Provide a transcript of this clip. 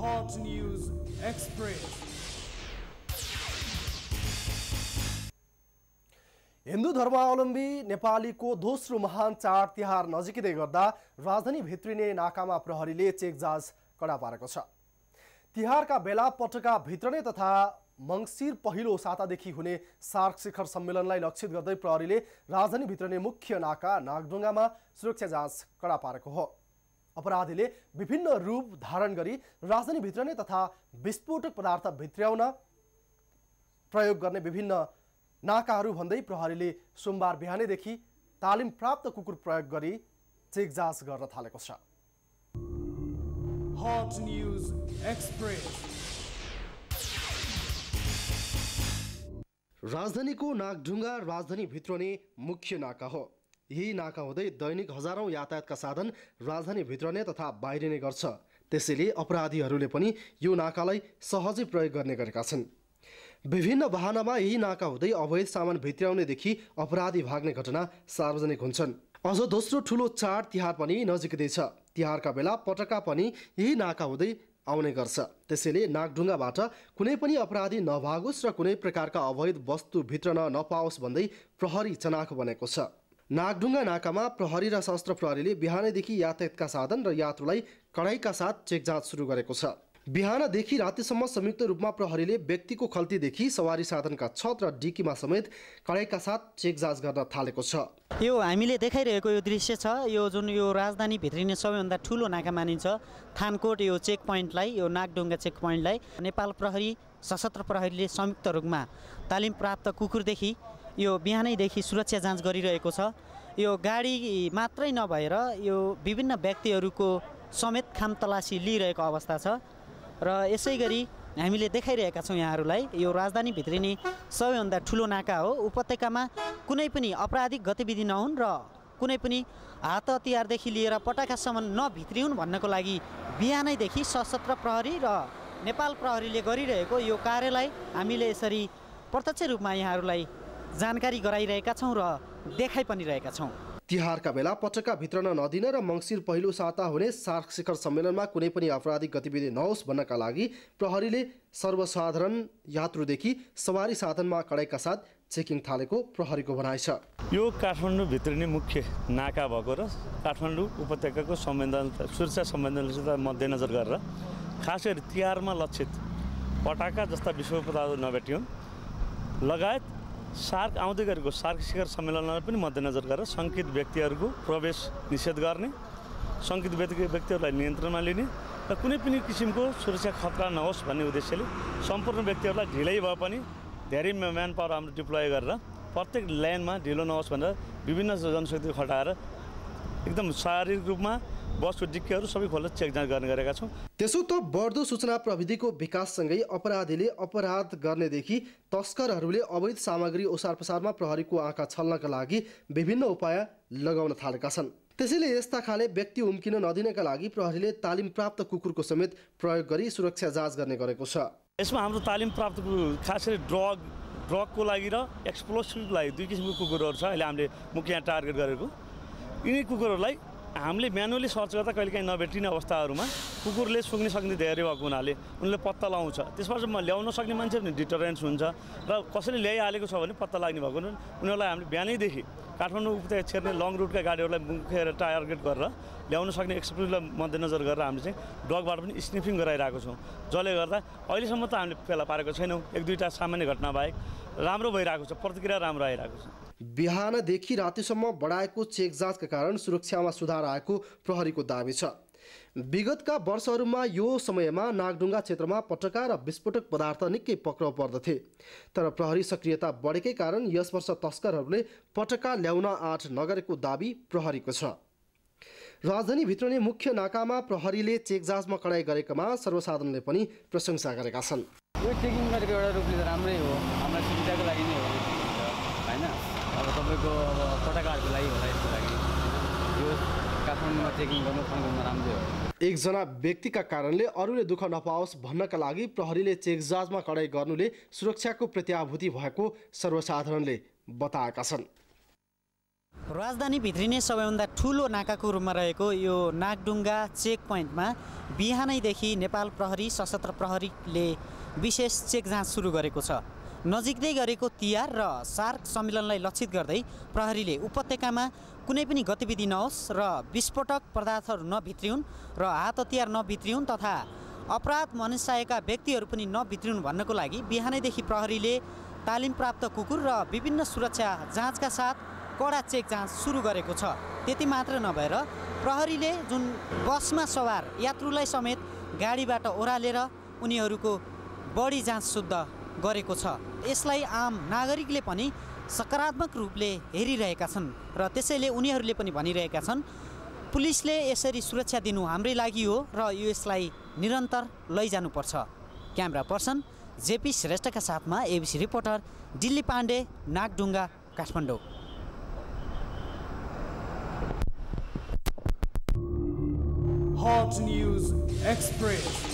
Hot News Express. Hindu धर्मावलम्बी नेपालीको दोस्रो महान चाड तिहार नजिकै गर्दा राजधानी भित्रिने नाकामा प्रहरीले चेकजाज कडा पारेको छ तिहारका बेला पटका भित्रने तथा मङ्सिर पहिलो सातादेखि हुने सार्क शिखर सम्मेलनलाई लक्षित गर्दै प्रहरीले राजधानी भित्रने मुख्य नाका नागढुङ्गामा सुरक्षा जाँच कडा पारेको हो अपराधीले विभिन्न रूप धारण गरी राजधानीभित्र नै तथा विस्फोटक पदार्थ भित्र्याउन प्रयोग गर्ने विभिन्न नाकाहरू भन्दै प्रहरीले सोमबार बिहानैदेखि तालिम प्राप्त कुकुर प्रयोग गरी चेकजाँच गर्न थालेको छ राजधानीको नागढुङ्गा राजधानीभित्र नै मुख्य नाका हो यही नाका हुँदै दैनिक हजारौँ यातायातका साधन राजधानी भित्रने तथा बाहिरिने गर्छ त्यसैले अपराधीहरूले पनि यो नाकालाई सहजै प्रयोग गर्ने गरेका छन् विभिन्न वाहनामा यही नाका हुँदै अवैध सामान भित्राउनेदेखि अपराधी भाग्ने घटना सार्वजनिक हुन्छन् अझ दोस्रो ठुलो चाड तिहार पनि नजिकै छ तिहारका बेला पटका पनि यही नाका हुँदै आउने गर्छ त्यसैले नागढुङ्गाबाट कुनै पनि अपराधी नभागोस् र कुनै प्रकारका अवैध वस्तु भित्रन नपाओस् भन्दै प्रहरी चनाखो बनेको छ नागढुङ्गा नाकामा प्रहरी र सशस्त्र प्रहरीले बिहानैदेखि यातायातका साधन र यात्रुलाई कडाइका साथ चेक जाँच सुरु गरेको छ बिहानदेखि रातिसम्म संयुक्त रूपमा प्रहरीले व्यक्तिको खल्तीदेखि सवारी साधनका छत र डिकीमा समेत कडाइका साथ चेक जाँच गर्न थालेको छ यो हामीले देखाइरहेको यो दृश्य छ यो जुन यो राजधानी भित्रिने सबैभन्दा ठुलो नाका मानिन्छ थानकोट यो चेक पोइन्टलाई यो नागढुङ्गा चेक पोइन्टलाई नेपाल प्रहरी सशस्त्र प्रहरीले संयुक्त रूपमा तालिम प्राप्त कुकुरदेखि यो बिहानैदेखि सुरक्षा जाँच गरिरहेको छ यो गाडी मात्रै नभएर यो विभिन्न व्यक्तिहरूको समेत खामतलासी लिइरहेको अवस्था छ र यसै गरी हामीले देखाइरहेका छौँ यहाँहरूलाई यो राजधानी भित्रिने सबैभन्दा ठुलो नाका हो उपत्यकामा कुनै पनि अपराधिक गतिविधि नहुन् र कुनै पनि हात हतियारदेखि लिएर पटाकासम्म नभित्रिउन् भन्नको लागि बिहानैदेखि सशस्त्र प्रहरी र नेपाल प्रहरीले गरिरहेको यो कार्यलाई हामीले यसरी प्रत्यक्ष रूपमा यहाँहरूलाई जानकारी गराइरहेका छौँ र देखाइ पनि रहेका छौँ तिहारका बेला पटका भित्रन नदिन र मङ्सिर पहिलो साता हुने सार्क शिखर सम्मेलनमा कुनै पनि आपराधिक गतिविधि नहोस् भन्नका लागि प्रहरीले सर्वसाधारण यात्रुदेखि सवारी साधनमा कडाइका साथ चेकिङ थालेको प्रहरीको भनाइ छ यो काठमाडौँ भित्रिने मुख्य नाका भएको र काठमाडौँ उपत्यकाको संवेदन सुरक्षा संवेदनशीलता मध्यनजर गरेर खास गरी तिहारमा लक्षित पटाका जस्ता विश्व पदार्थ नभेटियौँ लगायत सार्क आउँदै गरेको सार्क शिखर सम्मेलनलाई पनि मध्यनजर गरेर सङ्कित व्यक्तिहरूको प्रवेश निषेध गर्ने सङ्कित व्यक्ति व्यक्तिहरूलाई नियन्त्रणमा लिने र कुनै पनि किसिमको सुरक्षा खतरा नहोस् भन्ने उद्देश्यले सम्पूर्ण व्यक्तिहरूलाई ढिलै भए पनि धेरै म्यान पावर हाम्रो डिप्लोय गरेर प्रत्येक ल्यान्डमा ढिलो नहोस् भनेर विभिन्न जनशक्ति खटाएर एकदम शारीरिक रूपमा बसको डिक्कीहरू सबै खोलेर जाँच गर्ने गरेका छौँ त्यसो त बढ्दो सूचना प्रविधिको विकाससँगै अपराधीले अपराध गर्नेदेखि तस्करहरूले अवैध सामग्री ओसार पसारमा प्रहरीको आँखा छल्नका लागि विभिन्न उपाय लगाउन थालेका छन् त्यसैले यस्ता खाले व्यक्ति उम्किन नदिनका लागि प्रहरीले तालिम प्राप्त कुकुरको समेत प्रयोग गरी सुरक्षा जाँच गर्ने गरेको छ यसमा हाम्रो तालिम प्राप्त खास गरी ड्रग ड्रगको लागि र एक्सप्लोसिभको लागि दुई किसिमको कुकुरहरू छ अहिले हामीले मुख्य टार्गेट गरेको यिनी कुकुरहरूलाई हामीले म्यानुअली सर्च गर्दा कहिलेकाहीँ नभेटिने अवस्थाहरूमा कुकुरले सुक्न सक्ने धेरै भएको हुनाले उनले पत्ता लगाउँछ म ल्याउन सक्ने मान्छे पनि डिटरेन्स हुन्छ र कसैले ल्याइहालेको छ भने पत्ता लाग्ने भएको उनीहरूलाई हामीले बिहानैदेखि काठमाडौँ उपत्यका छेर्ने लङ रुटका गाडीहरूलाई मुखेर टार्गेट गरेर ल्याउन सक्ने एक्सपिरियन्सलाई मध्यनजर गरेर हामीले चाहिँ डगबाट पनि स्निफिङ गराइरहेको छौँ जसले गर्दा अहिलेसम्म त हामीले फेला पारेको छैनौँ एक दुईवटा सामान्य घटना बाहेक राम्रो भइरहेको छ प्रतिक्रिया राम्रो आइरहेको छ बिहानदेखि रातिसम्म बढाएको चेक जाँचका कारण सुरक्षामा सुधार आएको प्रहरीको दावी छ विगतका वर्षहरूमा यो समयमा नागडुङ्गा क्षेत्रमा पटका र विस्फोटक पदार्थ निकै पक्राउ पर्दथे तर प्रहरी सक्रियता बढेकै कारण यस वर्ष तस्करहरूले पटका ल्याउन आँट नगरेको दावी प्रहरीको छ राजधानीभित्र नै मुख्य नाकामा प्रहरीले चेक जाँचमा कडाई गरेकोमा सर्वसाधारणले पनि प्रशंसा गरेका छन् यो चेकिङ गरेको एउटा रूपले राम्रै हो हाम्रो सुविधाको लागि नै हो होइन अब तपाईँको अब पटाकाहरूको लागि होला यसको लागि यो काठमाडौँमा चेकिङ गर्नु सङ्गमा राम्रै हो एकजना व्यक्तिका कारणले अरूले दुःख नपाओस् भन्नका लागि प्रहरीले चेक जाँचमा कडाई गर्नुले सुरक्षाको प्रत्याभूति भएको सर्वसाधारणले बताएका छन् राजधानी भित्रिने सबैभन्दा ठुलो नाकाको रूपमा रहेको यो नागडुङ्गा चेक पोइन्टमा बिहानैदेखि नेपाल प्रहरी सशस्त्र प्रहरीले विशेष चेक जाँच सुरु गरेको छ नजिक्दै गरेको तिहार र सार्क सम्मेलनलाई लक्षित गर्दै प्रहरीले उपत्यकामा कुनै पनि गतिविधि नहोस् र विस्फोटक पदार्थहरू नभित्रिउन् र हात हतियार नभित्रिउन् तथा अपराध मनसाएका व्यक्तिहरू पनि नभित्रिउन् भन्नको लागि बिहानैदेखि प्रहरीले तालिम प्राप्त कुकुर र विभिन्न सुरक्षा जाँचका साथ कडा चेक जाँच सुरु गरेको छ त्यति मात्र नभएर प्रहरीले जुन बसमा सवार यात्रुलाई समेत गाडीबाट ओह्रालेर उनीहरूको बढी जाँच शुद्ध गरेको छ यसलाई आम नागरिकले पनि सकारात्मक रूपले हेरिरहेका छन् र त्यसैले उनीहरूले पनि भनिरहेका छन् पुलिसले यसरी सुरक्षा दिनु हाम्रै लागि हो र यो यसलाई निरन्तर लैजानुपर्छ क्यामेरा पर्सन जेपी श्रेष्ठका साथमा ABC reporter Dilli Pandey Naghdhunga Kathmandu Hot News express